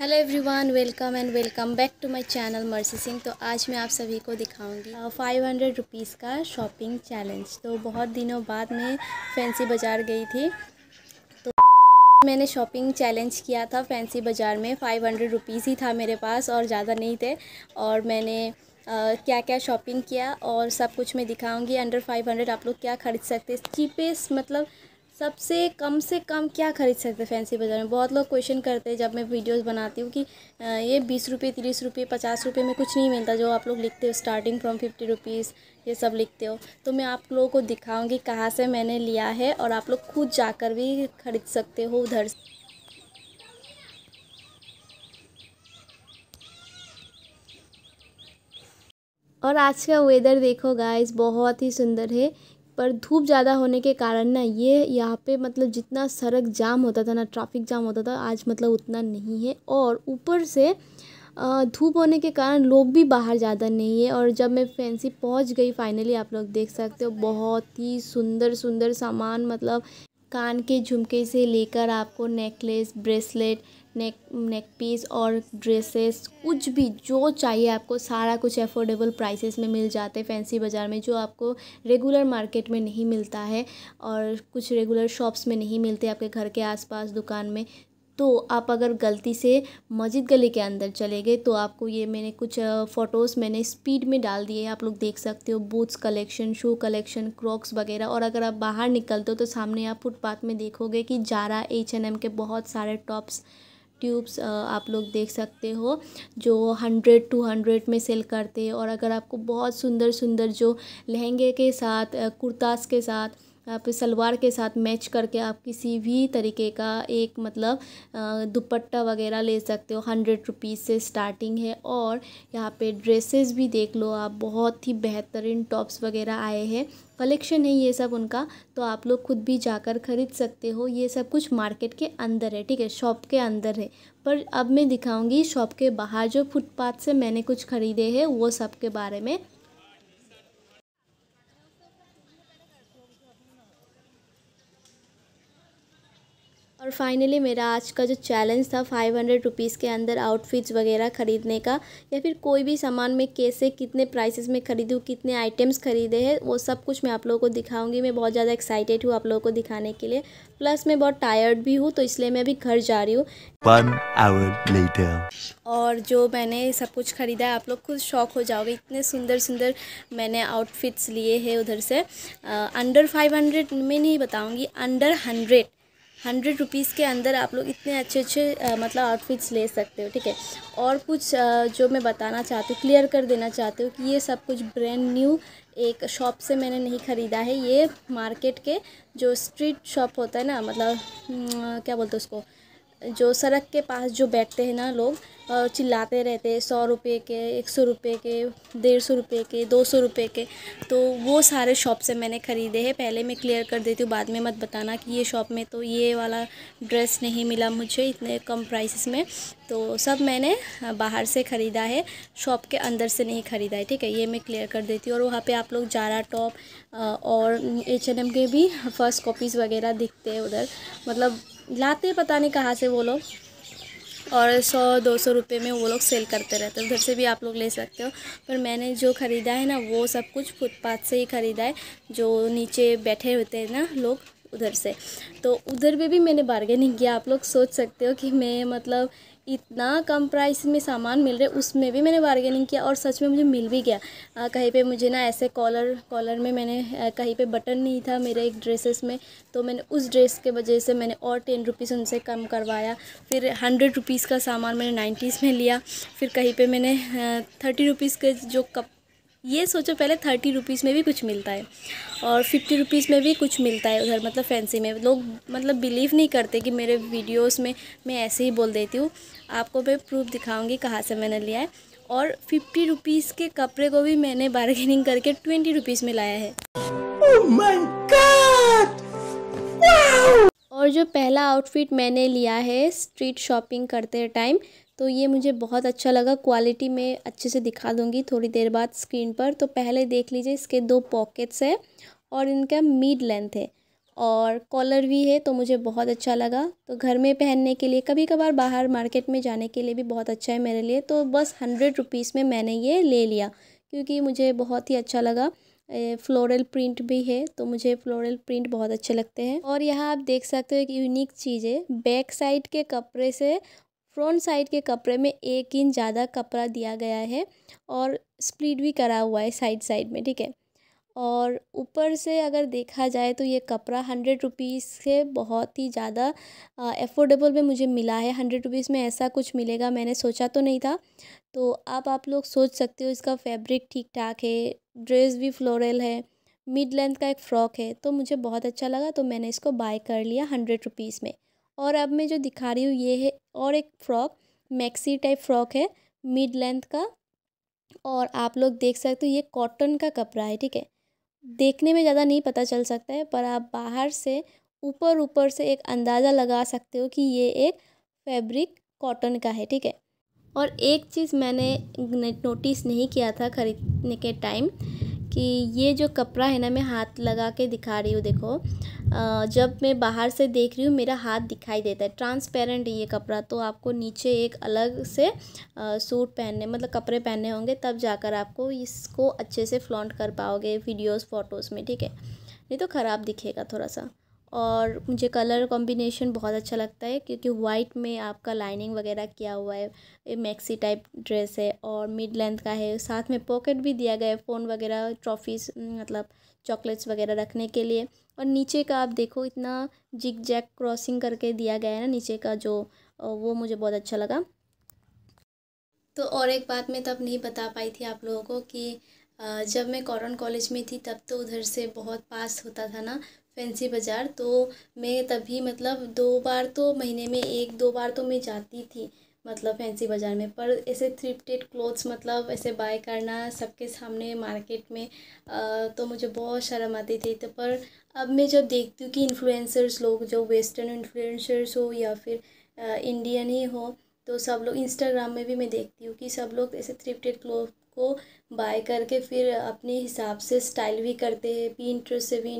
Hello everyone welcome and welcome back to my channel Mercy Singh तो आज मैं आप सभी को दिखाऊंगी फाइव हंड्रेड रुपीज़ का शॉपिंग चैलेंज तो बहुत दिनों बाद मैं फैंसी बाज़ार गई थी तो मैंने शॉपिंग चैलेंज किया था फैंसी बाज़ार में फ़ाइव हंड्रेड रुपीज़ ही था मेरे पास और ज़्यादा नहीं थे और मैंने Uh, क्या क्या शॉपिंग किया और सब कुछ मैं दिखाऊंगी अंडर फाइव हंड्रेड आप लोग क्या ख़रीद सकते हैं चीपेस्ट मतलब सबसे कम से कम क्या खरीद सकते हैं फैंसी बाज़ार में बहुत लोग क्वेश्चन करते हैं जब मैं वीडियोस बनाती हूँ कि ये बीस रुपये तीस रुपये पचास रुपये में कुछ नहीं मिलता जो आप लोग लिखते हो स्टार्टिंग फ्रॉम फिफ्टी रुपीज़ ये सब लिखते हो तो मैं आप लोगों को दिखाऊँगी कहाँ से मैंने लिया है और आप लोग खुद जाकर भी ख़रीद सकते हो उधर से और आज का वेदर देखो गाइस बहुत ही सुंदर है पर धूप ज़्यादा होने के कारण ना ये यहाँ पे मतलब जितना सड़क जाम होता था ना ट्रैफिक जाम होता था आज मतलब उतना नहीं है और ऊपर से धूप होने के कारण लोग भी बाहर ज़्यादा नहीं है और जब मैं फैंसी पहुँच गई फाइनली आप लोग देख सकते हो बहुत ही सुंदर सुंदर सामान मतलब कान के झुमके से लेकर आपको necklace bracelet neck neck piece और ड्रेसेस कुछ भी जो चाहिए आपको सारा कुछ एफोर्डेबल प्राइसेस में मिल जाते हैं फैंसी बाज़ार में जो आपको रेगुलर मार्केट में नहीं मिलता है और कुछ रेगुलर शॉप्स में नहीं मिलते आपके घर के आसपास दुकान में तो आप अगर गलती से मस्जिद गली के अंदर चले गए तो आपको ये मैंने कुछ फ़ोटोज़ मैंने स्पीड में डाल दिए आप लोग देख सकते हो boots collection shoe collection Crocs वगैरह और अगर आप बाहर निकलते हो तो सामने आप फुटपाथ में देखोगे कि जारा एच एन एम के बहुत सारे टॉप्स ट्यूब्स आप लोग देख सकते हो जो हंड्रेड टू हंड्रेड में सेल करते हैं और अगर आपको बहुत सुंदर सुंदर जो लहंगे के साथ कुर्तास के साथ आप सलवार के साथ मैच करके आप किसी भी तरीके का एक मतलब दुपट्टा वगैरह ले सकते हो हंड्रेड रुपीज़ से स्टार्टिंग है और यहाँ पे ड्रेसेस भी देख लो आप बहुत ही बेहतरीन टॉप्स वगैरह आए हैं कलेक्शन है ये सब उनका तो आप लोग खुद भी जाकर ख़रीद सकते हो ये सब कुछ मार्केट के अंदर है ठीक है शॉप के अंदर है पर अब मैं दिखाऊंगी शॉप के बाहर जो फुटपाथ से मैंने कुछ ख़रीदे हैं वो सब के बारे में और फाइनली मेरा आज का जो चैलेंज था फाइव हंड्रेड रुपीज़ के अंदर आउटफिट्स वगैरह ख़रीदने का या फिर कोई भी सामान मैं कैसे कितने प्राइसेस में ख़रीदूँ कितने आइटम्स ख़रीदे हैं वो सब कुछ मैं आप लोगों को दिखाऊंगी मैं बहुत ज़्यादा एक्साइटेड हूँ आप लोगों को दिखाने के लिए प्लस मैं बहुत टायर्ड भी हूँ तो इसलिए मैं अभी घर जा रही हूँ और जो मैंने सब कुछ ख़रीदा है आप लोग खुद शौक हो जाओगे इतने सुंदर सुंदर मैंने आउटफिट्स लिए हैं उधर से अंडर फाइव हंड्रेड में नहीं बताऊँगी अंडर हंड्रेड हंड्रेड रुपीज़ के अंदर आप लोग इतने अच्छे अच्छे मतलब आउटफिट्स ले सकते हो ठीक है और कुछ आ, जो मैं बताना चाहती हूँ क्लियर कर देना चाहती हूँ कि ये सब कुछ ब्रांड न्यू एक शॉप से मैंने नहीं ख़रीदा है ये मार्केट के जो स्ट्रीट शॉप होता है ना मतलब न, क्या बोलते उसको जो सड़क के पास जो बैठते हैं ना लोग और चिल्लाते रहते हैं सौ रुपये के एक सौ रुपये के डेढ़ सौ रुपये के दो सौ रुपये के तो वो सारे शॉप से मैंने ख़रीदे हैं पहले मैं क्लियर कर देती हूँ बाद में मत बताना कि ये शॉप में तो ये वाला ड्रेस नहीं मिला मुझे इतने कम प्राइसेस में तो सब मैंने बाहर से ख़रीदा है शॉप के अंदर से नहीं ख़रीदा है ठीक है ये मैं क्लियर कर देती हूँ और वहाँ पर आप लोग जारा टॉप और एच के भी फर्स्ट कॉपीज़ वगैरह दिखते हैं उधर मतलब लाते पता नहीं कहाँ से वो लोग और सौ दो सौ रुपये में वो लोग सेल करते रहते हैं उधर से भी आप लोग ले सकते हो पर मैंने जो ख़रीदा है ना वो सब कुछ फुटपाथ से ही ख़रीदा है जो नीचे बैठे होते हैं ना लोग उधर से तो उधर पे भी मैंने बार्गेनिंग किया आप लोग सोच सकते हो कि मैं मतलब इतना कम प्राइस में सामान मिल रहे उसमें भी मैंने बार्गेनिंग किया और सच में मुझे मिल भी गया आ, कहीं पे मुझे ना ऐसे कॉलर कॉलर में मैंने आ, कहीं पे बटन नहीं था मेरे एक ड्रेसेस में तो मैंने उस ड्रेस के वजह से मैंने और टेन रुपीज़ उनसे कम करवाया फिर हंड्रेड रुपीज़ का सामान मैंने नाइन्टीज़ में लिया फिर कहीं पर मैंने थर्टी रुपीज़ के जो कप ये सोचो पहले थर्टी रुपीज़ में भी कुछ मिलता है और फिफ्टी रुपीज़ में भी कुछ मिलता है उधर मतलब फैंसी में लोग मतलब बिलीव नहीं करते कि मेरे वीडियोस में मैं ऐसे ही बोल देती हूँ आपको मैं प्रूफ दिखाऊंगी कहाँ से मैंने लिया है और फिफ्टी रुपीज़ के कपड़े को भी मैंने बार्गेनिंग करके ट्वेंटी रुपीज़ में लाया है oh और जो पहला आउटफिट मैंने लिया है स्ट्रीट शॉपिंग करते टाइम तो ये मुझे बहुत अच्छा लगा क्वालिटी में अच्छे से दिखा दूँगी थोड़ी देर बाद स्क्रीन पर तो पहले देख लीजिए इसके दो पॉकेट्स है और इनका मिड लेंथ है और कॉलर भी है तो मुझे बहुत अच्छा लगा तो घर में पहनने के लिए कभी कभार बाहर मार्केट में जाने के लिए भी बहुत अच्छा है मेरे लिए तो बस हंड्रेड रुपीज़ में मैंने ये ले लिया क्योंकि मुझे बहुत ही अच्छा लगा फ्लोरल प्रिंट भी है तो मुझे फ्लोरल प्रिंट बहुत अच्छे लगते हैं और यहाँ आप देख सकते हो एक यूनिक चीज़ है बैक साइड के कपड़े से फ्रंट साइड के कपड़े में एक इंच ज़्यादा कपड़ा दिया गया है और स्प्लिट भी करा हुआ है साइड साइड में ठीक है और ऊपर से अगर देखा जाए तो ये कपड़ा हंड्रेड रुपीज़ से बहुत ही ज़्यादा एफोर्डेबल में मुझे मिला है हंड्रेड रुपीज़ में ऐसा कुछ मिलेगा मैंने सोचा तो नहीं था तो आप आप लोग सोच सकते हो इसका फैब्रिक ठीक ठाक है ड्रेस भी फ्लोरल है मिड लेंथ का एक फ़्रॉक है तो मुझे बहुत अच्छा लगा तो मैंने इसको बाय कर लिया हंड्रेड रुपीज़ में और अब मैं जो दिखा रही हूँ ये है और एक फ्रॉक मैक्सी टाइप फ्रॉक है मिड लेंथ का और आप लोग देख सकते हो ये कॉटन का कपड़ा है ठीक है देखने में ज़्यादा नहीं पता चल सकता है पर आप बाहर से ऊपर ऊपर से एक अंदाज़ा लगा सकते हो कि ये एक फैब्रिक कॉटन का है ठीक है और एक चीज़ मैंने नोटिस नहीं किया था ख़रीदने के टाइम कि ये जो कपड़ा है ना मैं हाथ लगा के दिखा रही हूँ देखो जब मैं बाहर से देख रही हूँ मेरा हाथ दिखाई देता है ट्रांसपेरेंट है ये कपड़ा तो आपको नीचे एक अलग से सूट पहनने मतलब कपड़े पहनने होंगे तब जाकर आपको इसको अच्छे से फ्लॉन्ट कर पाओगे वीडियोस फोटोज़ में ठीक है नहीं तो ख़राब दिखेगा थोड़ा सा और मुझे कलर कॉम्बिनेशन बहुत अच्छा लगता है क्योंकि वाइट में आपका लाइनिंग वगैरह किया हुआ है ये मैक्सी टाइप ड्रेस है और मिड लेंथ का है साथ में पॉकेट भी दिया गया है फ़ोन वगैरह ट्रॉफीज़ मतलब चॉकलेट्स वगैरह रखने के लिए और नीचे का आप देखो इतना जिग जैक क्रॉसिंग करके दिया गया है ना नीचे का जो वो मुझे बहुत अच्छा लगा तो और एक बात मैं तब नहीं बता पाई थी आप लोगों को कि जब मैं कॉरन कॉलेज में थी तब तो उधर से बहुत पास होता था ना फैंसी बाज़ार तो मैं तभी मतलब दो बार तो महीने में एक दो बार तो मैं जाती थी मतलब फैंसी बाज़ार में पर ऐसे थ्रिफ्टेड क्लोथ्स मतलब ऐसे बाय करना सबके सामने मार्केट में आ, तो मुझे बहुत शर्म आती थी तो पर अब मैं जब देखती हूँ कि इन्फ्लुएंसर्स लोग जो वेस्टर्न इन्फ्लुएंसर्स हो या फिर आ, इंडियन ही हो तो सब लोग इंस्टाग्राम में भी मैं देखती हूँ कि सब लोग ऐसे थ्रिफ्टेड क्लोथ को बाय करके फिर अपने हिसाब से स्टाइल भी करते हैं इंटरेस्ट से भी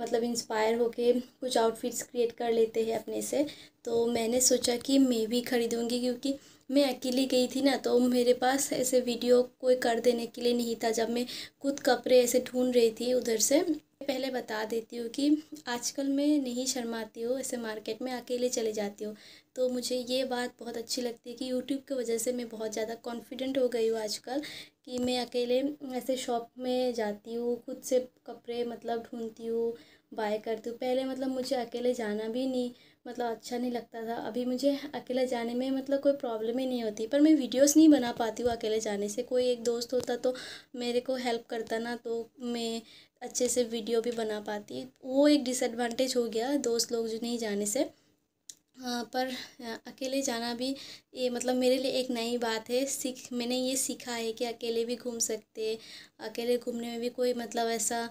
मतलब इंस्पायर होके कुछ आउटफिट्स क्रिएट कर लेते हैं अपने से तो मैंने सोचा कि मैं भी ख़रीदूँगी क्योंकि मैं अकेली गई थी ना तो मेरे पास ऐसे वीडियो कोई कर देने के लिए नहीं था जब मैं खुद कपड़े ऐसे ढूंढ रही थी उधर से पहले बता देती हूँ कि आजकल मैं नहीं शर्माती हूँ ऐसे मार्केट में अकेले चले जाती हूँ तो मुझे ये बात बहुत अच्छी लगती है कि यूट्यूब की वजह से मैं बहुत ज़्यादा कॉन्फिडेंट हो गई हूँ आजकल कि मैं अकेले ऐसे शॉप में जाती हूँ खुद से कपड़े मतलब ढूंढती हूँ बाय करती हूँ पहले मतलब मुझे अकेले जाना भी नहीं मतलब अच्छा नहीं लगता था अभी मुझे अकेले जाने में मतलब कोई प्रॉब्लम ही नहीं होती पर मैं वीडियोस नहीं बना पाती हूँ अकेले जाने से कोई एक दोस्त होता तो मेरे को हेल्प करता ना तो मैं अच्छे से वीडियो भी बना पाती वो एक डिसएडवांटेज हो गया दोस्त लोग जो नहीं जाने से पर अकेले जाना भी ये मतलब मेरे लिए एक नई बात है सीख मैंने ये सीखा है कि अकेले भी घूम सकते अकेले घूमने में भी कोई मतलब ऐसा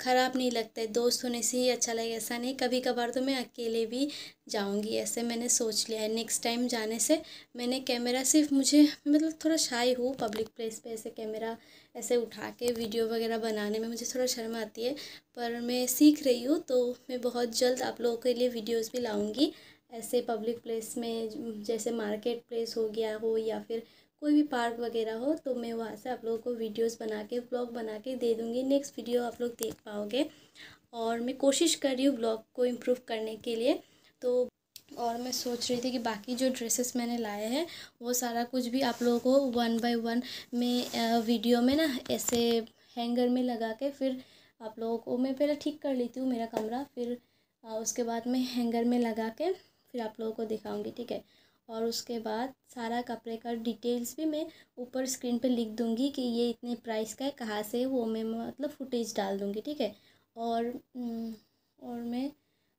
ख़राब नहीं लगता है दोस्त होने से ही अच्छा लगेगा ऐसा नहीं कभी कभार तो मैं अकेले भी जाऊंगी ऐसे मैंने सोच लिया है नेक्स्ट टाइम जाने से मैंने कैमरा सिर्फ मुझे मतलब थोड़ा शाई हूँ पब्लिक प्लेस पर ऐसे कैमरा ऐसे उठा के वीडियो वगैरह बनाने में मुझे थोड़ा शर्म आती है पर मैं सीख रही हूँ तो मैं बहुत जल्द आप लोगों के लिए वीडियोज़ भी लाऊँगी ऐसे पब्लिक प्लेस में जैसे मार्केट प्लेस हो गया हो या फिर कोई भी पार्क वगैरह हो तो मैं वहाँ से आप लोगों को वीडियोस बना के ब्लॉग बना के दे दूँगी नेक्स्ट वीडियो आप लोग देख पाओगे और मैं कोशिश कर रही हूँ ब्लॉग को इम्प्रूव करने के लिए तो और मैं सोच रही थी कि बाकी जो ड्रेसेस मैंने लाए हैं वो सारा कुछ भी आप लोगों को वन बाय वन में वीडियो में ना ऐसे हैंगर में लगा के फिर आप लोगों को मैं पहले ठीक कर लेती हूँ मेरा कमरा फिर उसके बाद मैं हैंगर में लगा के फिर आप लोगों को दिखाऊंगी ठीक है और उसके बाद सारा कपड़े का डिटेल्स भी मैं ऊपर स्क्रीन पे लिख दूंगी कि ये इतने प्राइस का है कहाँ से वो मैं मतलब फुटेज डाल दूंगी ठीक है और हम्म, और मैं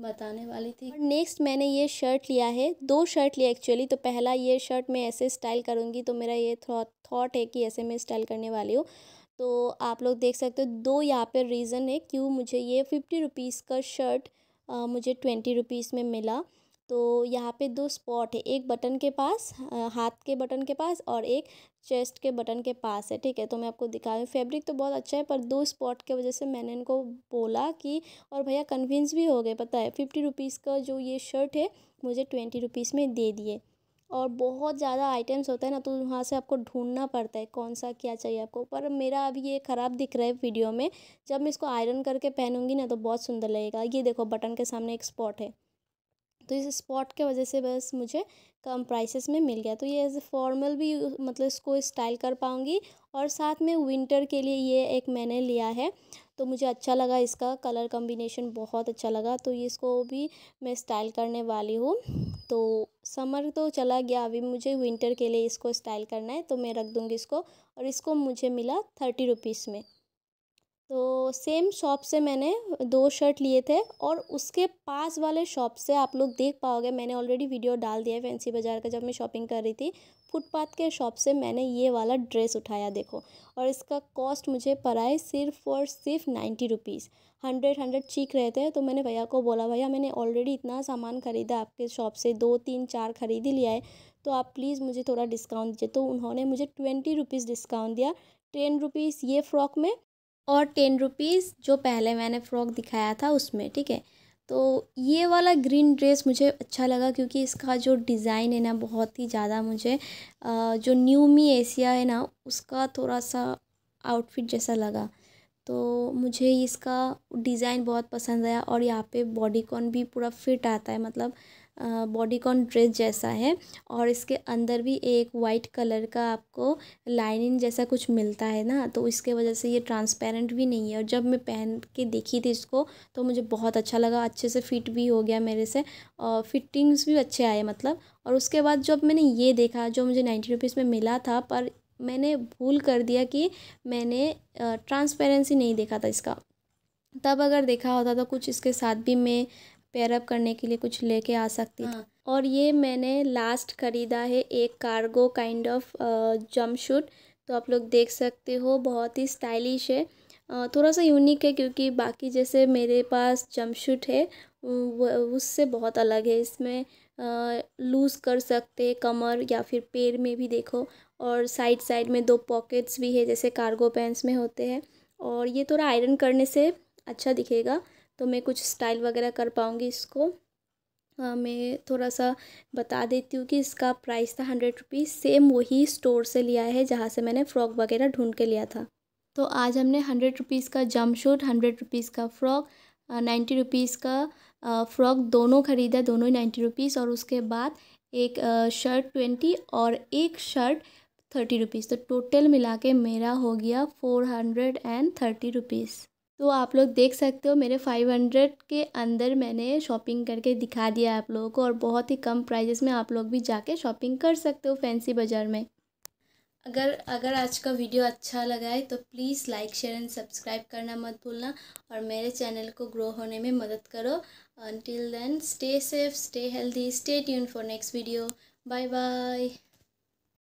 बताने वाली थी नेक्स्ट मैंने ये शर्ट लिया है दो शर्ट लिया एक्चुअली तो पहला ये शर्ट मैं ऐसे स्टाइल करूँगी तो मेरा ये थाट है कि ऐसे मैं स्टाइल करने वाली हूँ तो आप लोग देख सकते हो दो यहाँ पर रीज़न है क्यों मुझे ये फिफ्टी रुपीज़ का शर्ट आ, मुझे ट्वेंटी रुपीज़ में मिला तो यहाँ पे दो स्पॉट है एक बटन के पास हाथ के बटन के पास और एक चेस्ट के बटन के पास है ठीक है तो मैं आपको दिखा रही हूँ फैब्रिक तो बहुत अच्छा है पर दो स्पॉट के वजह से मैंने इनको बोला कि और भैया कन्विंस भी हो गए पता है फिफ्टी रुपीज़ का जो ये शर्ट है मुझे ट्वेंटी रुपीज़ में दे दिए और बहुत ज़्यादा आइटम्स होता है ना तो वहाँ से आपको ढूंढना पड़ता है कौन सा क्या चाहिए आपको पर मेरा अभी ये ख़राब दिख रहा है वीडियो में जब मैं इसको आयरन करके पहनूंगी ना तो बहुत सुंदर लगेगा ये देखो बटन के सामने एक स्पॉट है तो इस स्पॉट के वजह से बस मुझे कम प्राइसेस में मिल गया तो ये एज ए फॉर्मल भी मतलब इसको स्टाइल कर पाऊँगी और साथ में विंटर के लिए ये एक मैंने लिया है तो मुझे अच्छा लगा इसका कलर कम्बिनेशन बहुत अच्छा लगा तो इसको भी मैं स्टाइल करने वाली हूँ तो समर तो चला गया अभी मुझे विंटर के लिए इसको स्टाइल करना है तो मैं रख दूँगी इसको और इसको मुझे मिला थर्टी रुपीज़ में तो सेम शॉप से मैंने दो शर्ट लिए थे और उसके पास वाले शॉप से आप लोग देख पाओगे मैंने ऑलरेडी वीडियो डाल दिया है फैंसी बाज़ार का जब मैं शॉपिंग कर रही थी फुटपाथ के शॉप से मैंने ये वाला ड्रेस उठाया देखो और इसका कॉस्ट मुझे पड़ा है सिर्फ और सिर्फ नाइन्टी रुपीज़ हंड्रेड हंड्रेड चीख रहे थे तो मैंने भैया को बोला भैया मैंने ऑलरेडी इतना सामान ख़रीदा आपके शॉप से दो तीन चार खरीद ही लिया है तो आप प्लीज़ मुझे थोड़ा डिस्काउंट दीजिए तो उन्होंने मुझे ट्वेंटी रुपीज़ डिस्काउंट दिया टेन रुपीज़ ये फ्रॉक में और टेन रुपीज़ जो पहले मैंने फ़्रॉक दिखाया था उसमें ठीक है तो ये वाला ग्रीन ड्रेस मुझे अच्छा लगा क्योंकि इसका जो डिज़ाइन है ना बहुत ही ज़्यादा मुझे जो न्यू मी एशिया है ना उसका थोड़ा सा आउटफिट जैसा लगा तो मुझे इसका डिज़ाइन बहुत पसंद आया और यहाँ पे बॉडी कॉन भी पूरा फिट आता है मतलब बॉडीकॉन ड्रेस जैसा है और इसके अंदर भी एक वाइट कलर का आपको लाइनिंग जैसा कुछ मिलता है ना तो इसके वजह से ये ट्रांसपेरेंट भी नहीं है और जब मैं पहन के देखी थी इसको तो मुझे बहुत अच्छा लगा अच्छे से फिट भी हो गया मेरे से और फिटिंग्स भी अच्छे आए मतलब और उसके बाद जब मैंने ये देखा जो मुझे नाइन्टी रुपीज़ में मिला था पर मैंने भूल कर दिया कि मैंने ट्रांसपेरेंसी नहीं देखा था इसका तब अगर देखा होता तो कुछ इसके साथ भी मैं पेयरअप करने के लिए कुछ लेके आ सकती हाँ। और ये मैंने लास्ट ख़रीदा है एक cargo kind of jumpsuit तो आप लोग देख सकते हो बहुत ही स्टाइलिश है थोड़ा सा यूनिक है क्योंकि बाकी जैसे मेरे पास जम्प शूट है उससे बहुत अलग है इसमें लूज़ कर सकते कमर या फिर पैर में भी देखो और साइड साइड में दो पॉकेट्स भी है जैसे कार्गो पैंट्स में होते हैं और ये थोड़ा आयरन करने से अच्छा दिखेगा तो मैं कुछ स्टाइल वगैरह कर पाऊँगी इसको आ, मैं थोड़ा सा बता देती हूँ कि इसका प्राइस था हंड्रेड रुपीज़ सेम वही स्टोर से लिया है जहाँ से मैंने फ़्रॉक वगैरह ढूंढ के लिया था तो आज हमने हंड्रेड रुपीज़ का जम्प शूट हंड्रेड रुपीज़ का फ़्रॉक नाइन्टी रुपीज़ का फ़्रॉक दोनों ख़रीदा दोनों ही नाइन्टी रुपीज़ और उसके बाद एक शर्ट ट्वेंटी और एक शर्ट थर्टी रुपीज़ तो टोटल मिला के मेरा हो गया four hundred and thirty rupees तो आप लोग देख सकते हो मेरे फाइव हंड्रेड के अंदर मैंने शॉपिंग करके दिखा दिया आप लोगों को और बहुत ही कम प्राइजेस में आप लोग भी जाके शॉपिंग कर सकते हो फैंसी बाज़ार में अगर अगर आज का वीडियो अच्छा लगा है तो please like share and subscribe करना मत भूलना और मेरे चैनल को ग्रो होने में मदद करो until then stay safe stay healthy stay tuned for next video bye bye